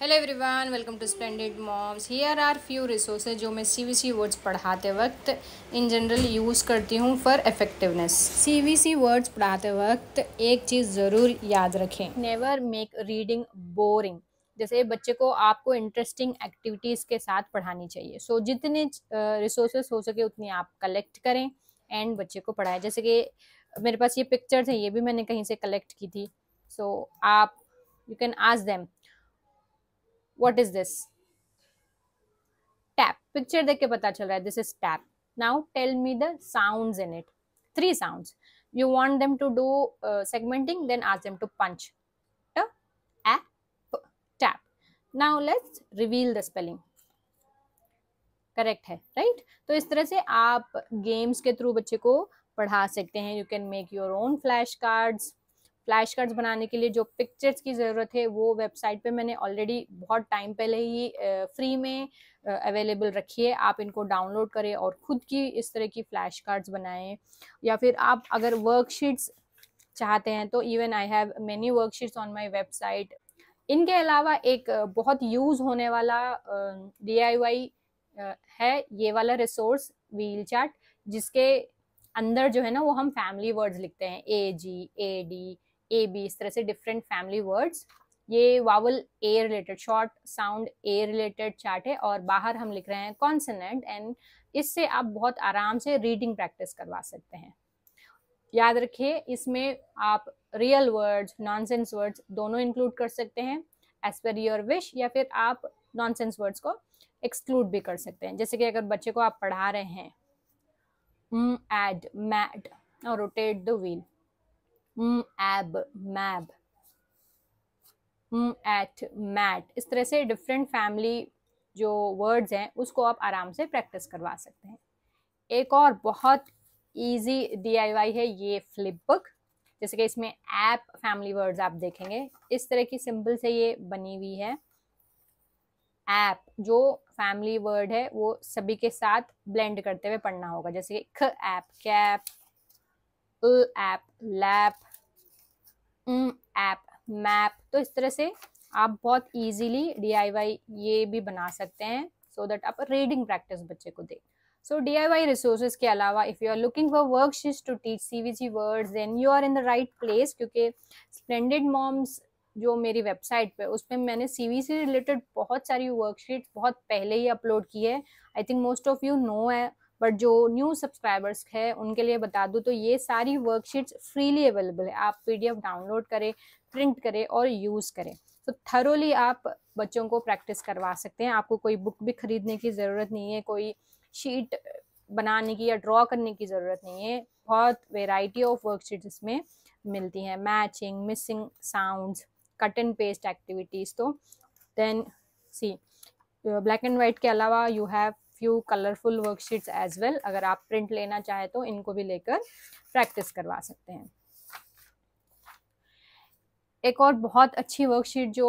Hello everyone welcome to splendid moms here are few resources जो मैं CVC words पढ़ाते वक्त इन जनरल यूज़ करती हूँ फॉर इफेक्टिवनेस सीवीसी वर्ड्स पढ़ाते वक्त एक चीज़ ज़रूर याद रखें नेवर मेक रीडिंग बोरिंग जैसे बच्चे को आपको इंटरेस्टिंग एक्टिविटीज़ के साथ पढ़ानी चाहिए सो so, जितने रिसोर्सेस हो सके उतने आप कलेक्ट करें एंड बच्चे को पढ़ाएं जैसे कि मेरे पास ये पिक्चर थे ये भी मैंने कहीं से कलेक्ट की थी सो so, आप you can ask them what is this tap picture देख के पता चल रहा है this is tap now tell me the sound in it three sound you want them to do segmenting then ask them to punch tap now let's reveal the spelling correct है right right? तो इस तरह से आप games के through बच्चे को पढ़ा सकते हैं you can make your own flash cards flash cards बनाने के लिए जो पिक्चर्स की ज़रूरत है वो वेबसाइट पे मैंने ऑलरेडी बहुत टाइम पहले ही फ्री में अवेलेबल रखी है आप इनको डाउनलोड करें और ख़ुद की इस तरह की फ्लैश कार्ड्स बनाएं या फिर आप अगर वर्कशीट्स चाहते हैं तो even I have many worksheets on my website इनके अलावा एक बहुत यूज़ होने वाला डी है ये वाला रिसोर्स व्हील चार्ट जिसके अंदर जो है ना वो हम फैमिली वर्ड्स लिखते हैं ए जी ए डी ए बी इस तरह से डिफरेंट फैमिली वर्ड्स ये vowel A related short sound A related chart है और बाहर हम लिख रहे हैं कॉन्सनेंट एंड इससे आप बहुत आराम से रीडिंग प्रैक्टिस करवा सकते हैं याद रखिए इसमें आप रियल वर्ड्स नॉनसेंस वर्ड्स दोनों इंक्लूड कर सकते हैं एज पर योर विश या फिर आप नॉनसेंस वर्ड्स को एक्सक्लूड भी कर सकते हैं जैसे कि अगर बच्चे को आप पढ़ा रहे हैं एड मैट और rotate the wheel hmm, ab mab eight hmm, mat इस तरह से डिफरेंट फैमिली जो वर्ड्स हैं उसको आप आराम से प्रैक्टिस करवा सकते हैं एक और बहुत इजी डीआईवाई है ये फ्लिप बुक जैसे कि इसमें ऐप फैमिली वर्ड्स आप देखेंगे इस तरह की सिंपल से ये बनी हुई है ऐप जो फैमिली वर्ड है वो सभी के साथ ब्लेंड करते हुए पढ़ना होगा जैसे कि ख ऐप कैप ल ap lap ap hmm, map तो इस तरह से आप बहुत इजीली डी ये भी बना सकते हैं सो दैट आप रीडिंग प्रैक्टिस बच्चे को दें so D I Y resources के अलावा if you are looking for worksheets to teach C V C words then you are in the right place क्योंकि स्प्लेंडेड मॉम्स जो मेरी वेबसाइट पे उस पर मैंने सी वी सी रिलेटेड बहुत सारी वर्कशीट बहुत पहले ही अपलोड की है I think most of you know है बट जो न्यू सब्सक्राइबर्स है उनके लिए बता दूँ तो ये सारी वर्कशीट्स फ्रीली अवेलेबल है आप पीडीएफ डाउनलोड करें प्रिंट करें और यूज़ करें तो थरोली आप बच्चों को प्रैक्टिस करवा सकते हैं आपको कोई बुक भी खरीदने की ज़रूरत नहीं है कोई शीट बनाने की या ड्रॉ करने की ज़रूरत नहीं है बहुत वेराइटी ऑफ वर्कशीट इसमें मिलती हैं matching missing sounds cut and paste activities तो then see black and white के अलावा you have few colourful worksheets as well अगर आप प्रिंट लेना चाहे तो इनको भी लेकर प्रैक्टिस करवा सकते हैं एक और बहुत अच्छी वर्कशीट जो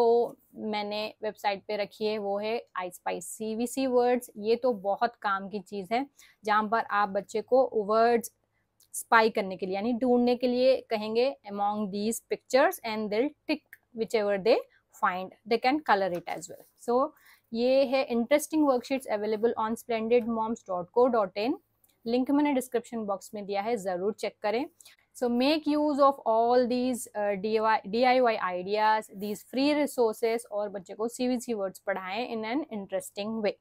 मैंने वेबसाइट पे रखी है वो है I spice C V C words ये तो बहुत काम की चीज़ है जहाँ पर आप बच्चे को वर्ड्स स्पाई करने के लिए यानी ढूंढने के लिए कहेंगे among these pictures and they'll tick whichever they find they can colour it as well so ये है interesting worksheets available on splendid moms dot co dot in link मैंने डिस्क्रिप्शन बॉक्स में दिया है ज़रूर चेक करें so make use of all these D I Y ideas these free resources और बच्चे को सी वी सी वर्ड्स पढ़ाएं in an interesting way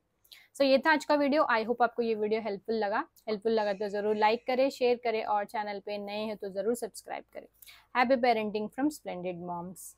so ये था आज का वीडियो आई होप आपको ये वीडियो हेल्पफुल लगा हेल्पफुल लगा तो ज़रूर लाइक करें शेयर करें और चैनल पे नए हैं तो ज़रूर सब्सक्राइब करें happy parenting from splendid moms